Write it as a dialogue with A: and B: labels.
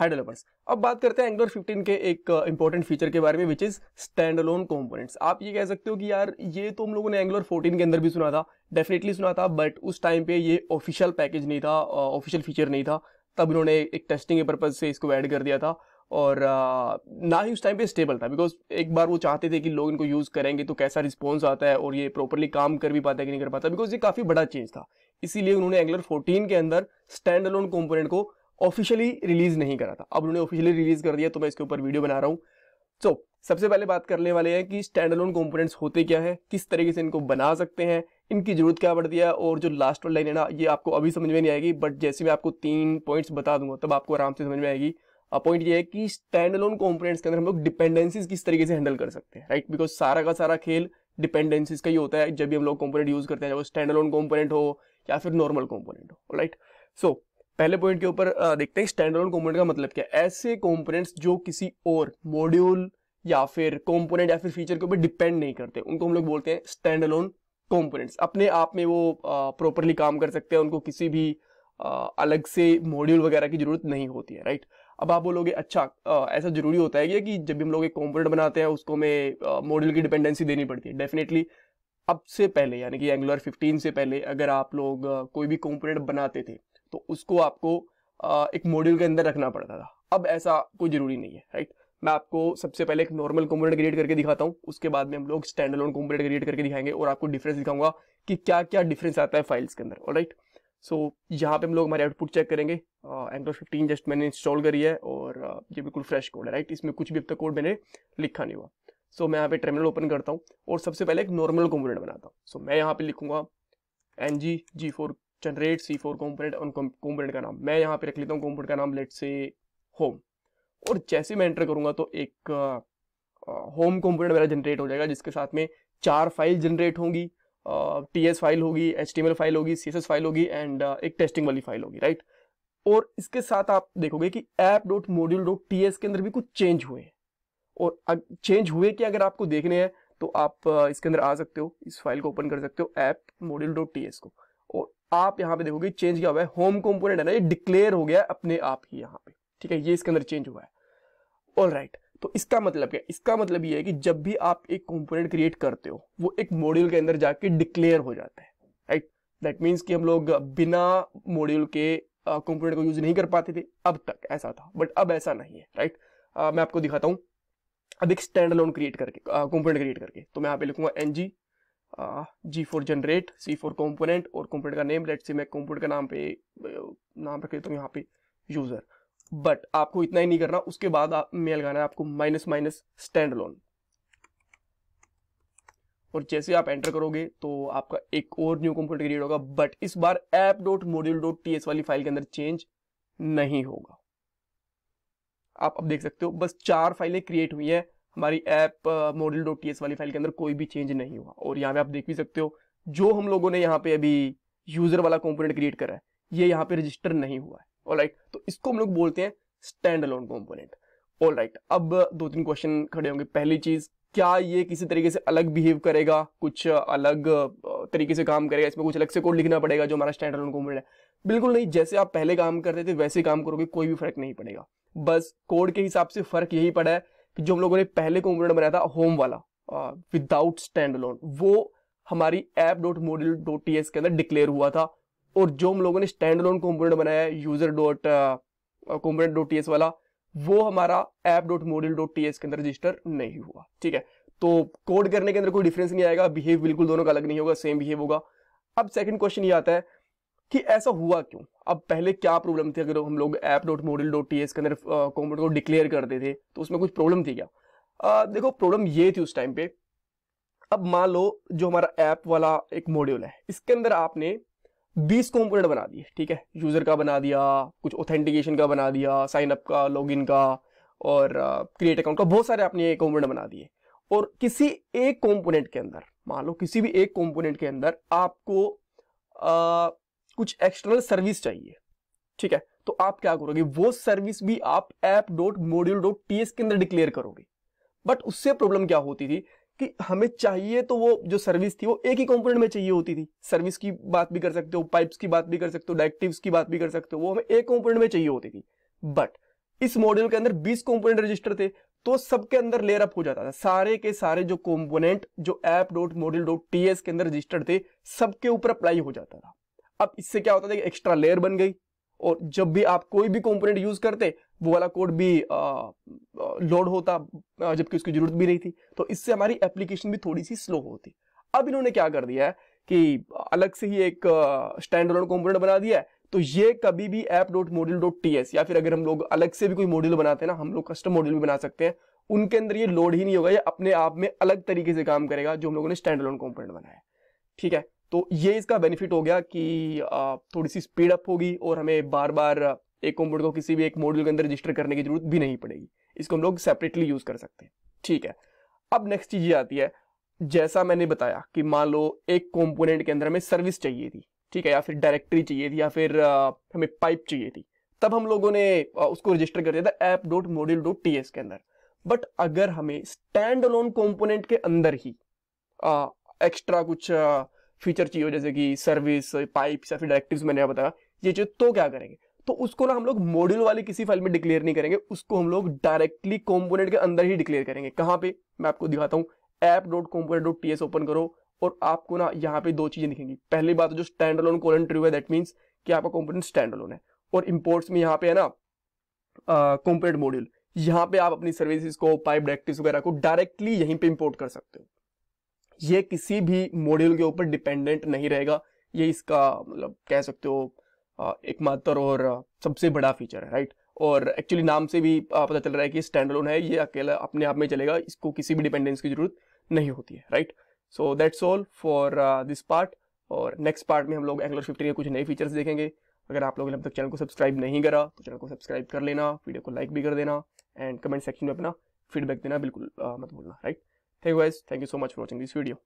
A: High developers अब बात करते हैं एंगुलर 15 के एक इंपॉर्टेंट फीचर के बारे में which is stand alone components आप ये कह सकते हो कि यार ये तो हम लोगों ने एंगुलर 14 के अंदर भी सुना था डेफिनेटली सुना था बट उस टाइम पे ये ऑफिशियल पैकेज नहीं था ऑफिशियल फीचर नहीं था तब इन्होंने एक टेस्टिंग के पर्पज से इसको ऐड कर दिया था और आ, ना ही उस टाइम पे स्टेबल था बिकॉज एक बार वो चाहते थे कि लोग इनको यूज़ करेंगे तो कैसा रिस्पॉन्स आता है और ये प्रॉपरली काम कर भी पाता है कि नहीं कर पाता बिकॉज ये काफ़ी बड़ा चेंज था इसीलिए उन्होंने एंगलर 14 के अंदर स्टैंड अलोन कॉम्पोनेंट को ऑफिशियली रिलीज नहीं करा था अब उन्होंने ऑफिशियली रिलीज कर दिया तो मैं इसके ऊपर वीडियो बना रहा हूँ सो so, सबसे पहले बात करने वाले हैं कि स्टैंड अलोन कॉम्पोनेंट्स होते क्या है किस तरीके से इनको बना सकते हैं इनकी जरूरत क्या पड़ती है और जो लास्ट वाली लाइन है ना ये आपको अभी समझ में नहीं आएगी बट जैसे मैं आपको तीन पॉइंट्स बता दूंगा तब आपको आराम से समझ में आएगी पॉइंट ये है कि स्टैंड अलोन कॉम्पोनेंट्स के अंदर हम लोग डिपेंडेंसीज किस तरीके से हैंडल कर सकते हैं राइट बिकॉज सारा का सारा खेल डिपेंडेंसीज का ही होता है जब भी हम लोग कॉम्पोनेंट यूज करते हैं जब वो स्टैंड अलोन कॉम्पोनेंट हो या फिर नॉर्मल कॉम्पोनेंट हो राइट सो पहले पॉइंट के ऊपर देखते हैं स्टैंड अलोन कॉम्पोनेंट का मतलब क्या है ऐसे कॉम्पोनेंट्स जो किसी और मॉड्यूल या फिर कॉम्पोनेंट या फिर फीचर के ऊपर डिपेंड नहीं करते उनको हम लोग बोलते हैं स्टैंड अलोन कॉम्पोनेंट्स अपने आप में वो प्रॉपरली काम कर सकते हैं उनको किसी भी आ, अलग से मॉड्यूल वगैरह की जरूरत नहीं होती है राइट अब आप बोलोगे अच्छा आ, ऐसा जरूरी होता है क्या कि जब भी हम लोग एक कॉम्पोनेंट बनाते हैं उसको हमें मॉड्यूल की डिपेंडेंसी देनी पड़ती है डेफिनेटली अब से पहले यानी कि एंगुलर 15 से पहले अगर आप लोग कोई भी कॉम्पोनेंट बनाते थे तो उसको आपको एक मॉड्यूल के अंदर रखना पड़ता था अब ऐसा कोई ज़रूरी नहीं है राइट मैं आपको सबसे पहले एक नॉर्मल कंपोनेंट क्रिएट करके दिखाता हूँ उसके बाद में हम लोग स्टैंड अलोन कॉम्पोनेट क्रिएट करके दिखाएंगे और आपको डिफरेंस दिखाऊंगा कि क्या क्या डिफरेंस आता है फाइल्स के अंदर और राइट सो so, यहाँ पे हम लोग हमारे आउटपुट चेक करेंगे एंड्रॉइड फिफ्टीन जस्ट मैंने इंस्टॉल करी है और ये बिल्कुल फ्रेश कोड है राइट इसमें कुछ भी अब तक कोड मैंने लिखा नहीं हुआ सो so, मैं यहाँ पे टर्मिनल ओपन करता हूँ और सबसे पहले एक नॉर्मल कंपोनेंट बनाता हूँ सो so, मैं यहाँ पे लिखूंगा N G G for generate C for component on component का नाम मैं यहाँ पे रख लेता हूँ कॉम्पोनेट का नाम लेट से होम और जैसे मैं एंटर करूँगा तो एक होम कॉम्पोनेट मेरा जनरेट हो जाएगा जिसके साथ में चार फाइल जनरेट होंगी टी एस फाइल होगी H T M L file होगी सी एस एस फाइल होगी एंड uh, एक टेस्टिंग वाली फाइल होगी राइट और इसके साथ आप देखोगे कि app dot module dot T S के अंदर भी कुछ चेंज हुए हैं और चेंज हुए कि अगर आपको देखने हैं तो आप इसके अंदर आ सकते हो इस फाइल को ओपन कर सकते हो app module dot T S को आप यहाँ पे देखोगे चेंज क्या हुआ है होम कंपोनेंट है ना ये डिक्लेयर हो गया अपने आप ही यहाँ पे ठीक है ये इसके अंदर चेंज हुआ है ऑल राइट right. तो इसका मतलब क्या इसका मतलब ये है कि जब भी आप एक कंपोनेंट क्रिएट करते हो वो एक मॉड्यूल के अंदर जाके डिक्लेयर हो जाता है राइट दैट मीन्स कि हम लोग बिना मॉड्यूल के uh, को यूज नहीं कर पाते थे अब तक ऐसा था बट अब ऐसा नहीं है राइट right? uh, मैं आपको दिखाता हूँ अब एक स्टैंड लोन क्रिएट करके uh, क्रिएट करके तो मैं यहाँ पे लिखूंगा N G G for generate C for component और कॉम्पोनेंट का name let's say my component का नाम पे नाम रख देता हूँ यहाँ पे यूज़र बट आपको इतना ही नहीं करना उसके बाद आप मेल लगाना है आपको माइनस माइनस स्टैंड लोन और जैसे आप एंटर करोगे तो आपका एक और न्यू कंपोनेंट क्रिएट होगा बट इस बार app dot module dot T S वाली फाइल के अंदर चेंज नहीं होगा आप अब देख सकते हो बस चार फाइलें क्रिएट हुई हैं हमारी ऐप मॉडल डॉट टी वाली फाइल के अंदर कोई भी चेंज नहीं हुआ और यहाँ पे आप देख भी सकते हो जो हम लोगों ने यहाँ पे अभी यूजर वाला कॉम्पोनेंट क्रिएट करा है ये यहाँ पे रजिस्टर नहीं हुआ है ऑलराइट राइट तो इसको हम लोग बोलते हैं standalone component all right अब दो तीन क्वेश्चन खड़े होंगे पहली चीज क्या ये किसी तरीके से अलग बिहेव करेगा कुछ अलग तरीके से काम करेगा इसमें कुछ अलग से कोड लिखना पड़ेगा जो हमारा स्टैंडर्ड अलोन कॉम्पोनेंट है बिल्कुल नहीं जैसे आप पहले काम करते थे वैसे काम करोगे कोई भी फर्क नहीं पड़ेगा बस कोड के हिसाब से फर्क यही पड़ा है कि जो हम लोगों ने पहले कॉम्पोनेंट बनाया था होम वाला विदाउट स्टैंड लोन वो हमारी app dot module dot T के अंदर डिक्लेयर हुआ था और जो हम लोगों ने स्टैंड लोन कॉम्पोनेंट बनाया है user dot component dot T वाला वो हमारा app dot module dot T के अंदर रजिस्टर नहीं हुआ ठीक है तो कोड करने के अंदर कोई डिफरेंस नहीं आएगा बिहेव बिल्कुल दोनों का अलग नहीं होगा सेम बिहेव होगा अब सेकंड क्वेश्चन ये आता है कि ऐसा हुआ क्यों अब पहले क्या प्रॉब्लम थी अगर हम लोग app dot module dot T S के अंदर कॉम्पोनेंट को डिक्लेयर करते थे तो उसमें कुछ प्रॉब्लम थी क्या आ, देखो प्रॉब्लम ये थी उस टाइम पे अब मान लो जो हमारा ऐप वाला एक मॉड्यूल है इसके अंदर आपने 20 कंपोनेंट बना दिए ठीक है यूज़र का बना दिया कुछ ऑथेंटिकेशन का बना दिया साइन अप का इन का और क्रिएट अकाउंट का बहुत सारे आपने कॉम्पोनेंट बना दिए और किसी एक कॉम्पोनेंट के अंदर मान लो किसी भी एक कॉम्पोनेंट के अंदर आपको कुछ एक्सटर्नल सर्विस चाहिए ठीक है तो आप क्या करोगे वो सर्विस भी आप app dot module dot T के अंदर डिक्लेयर करोगे बट उससे प्रॉब्लम क्या होती थी कि हमें चाहिए तो वो जो सर्विस थी वो एक ही कंपोनेंट में चाहिए होती थी सर्विस की बात भी कर सकते हो पाइप्स की बात भी कर सकते हो डायरेक्टिव की बात भी कर सकते हो वो हमें एक कंपोनेंट में चाहिए होती थी बट इस मॉड्यूल के अंदर 20 कंपोनेंट रजिस्टर थे तो सबके अंदर लेयर अप हो जाता था सारे के सारे जो कॉम्पोनेंट जो app dot module dot T के अंदर रजिस्टर्ड थे सबके ऊपर अप्लाई हो जाता था अब इससे क्या होता था एक्स्ट्रा लेयर बन गई और जब भी आप कोई भी कंपोनेंट यूज करते वो वाला कोड भी लोड होता जबकि उसकी जरूरत भी नहीं थी तो इससे हमारी एप्लीकेशन भी थोड़ी सी स्लो होती अब इन्होंने क्या कर दिया है कि अलग से ही एक स्टैंड अलोन कंपोनेंट बना दिया है तो ये कभी भी app dot module dot T S या फिर अगर हम लोग अलग से भी कोई मॉड्यूल बनाते हैं ना हम लोग कस्टम मॉड्यूल भी बना सकते हैं उनके अंदर ये लोड ही नहीं होगा ये अपने आप में अलग तरीके से काम करेगा जो हम लोगों ने स्टैंड अलोन कंपोनेंट बनाया ठीक है तो ये इसका बेनिफिट हो गया कि थोड़ी सी स्पीड अप होगी और हमें बार बार एक कोम्पोनेंट को किसी भी एक मॉड्यूल के अंदर रजिस्टर करने की जरूरत भी नहीं पड़ेगी इसको हम लोग सेपरेटली यूज़ कर सकते हैं ठीक है अब नेक्स्ट चीज़ ये आती है जैसा मैंने बताया कि मान लो एक कॉम्पोनेंट के अंदर हमें सर्विस चाहिए थी ठीक है या फिर डायरेक्टरी चाहिए थी या फिर हमें पाइप चाहिए थी तब हम लोगों ने उसको रजिस्टर कर दिया था app dot module dot T के अंदर बट अगर हमें स्टैंड अलोन कॉम्पोनेंट के अंदर ही एक्स्ट्रा कुछ आ, फीचर चाहिए जैसे कि सर्विस पाइप या फिर डायरेक्टिव मैंने बताया ये चीज तो क्या करेंगे तो उसको ना हम लोग मॉड्यूल वाली किसी फाइल में डिक्लेयर नहीं करेंगे उसको हम लोग डायरेक्टली कॉम्पोनेट के अंदर ही डिक्लेयर करेंगे कहाँ पे मैं आपको दिखाता हूँ app dot component dot T S open करो और आपको ना यहाँ पे दो चीजें दिखेंगी पहली बात तो जो स्टैंड लोन कोलन ट्रू है दैट मीन्स कि आपका कॉम्पोनेट स्टैंड लोन है और इम्पोर्ट्स में यहाँ पे है ना कॉम्पोनेट मॉड्यूल यहाँ पे आप अपनी सर्विसेज को पाइप डायरेक्टिव वगैरह को डायरेक्टली यहीं पर इम्पोर्ट कर सकते हो ये किसी भी मॉड्यूल के ऊपर डिपेंडेंट नहीं रहेगा ये इसका मतलब कह सकते हो एकमात्र और सबसे बड़ा फीचर है राइट और एक्चुअली नाम से भी पता चल रहा है कि स्टैंड लोन है ये अकेला अपने आप में चलेगा इसको किसी भी डिपेंडेंस की जरूरत नहीं होती है right so that's all for this part और नेक्स्ट पार्ट में हम लोग एंगलर फिफ्टी के कुछ नए फीचर्स देखेंगे अगर आप लोगों ने अब तक चैनल को सब्सक्राइब नहीं करा तो चैनल को सब्सक्राइब कर लेना वीडियो को लाइक भी कर देना एंड कमेंट सेक्शन में अपना फीडबैक देना बिल्कुल मत भूलना right hey guys thank you so much for watching this video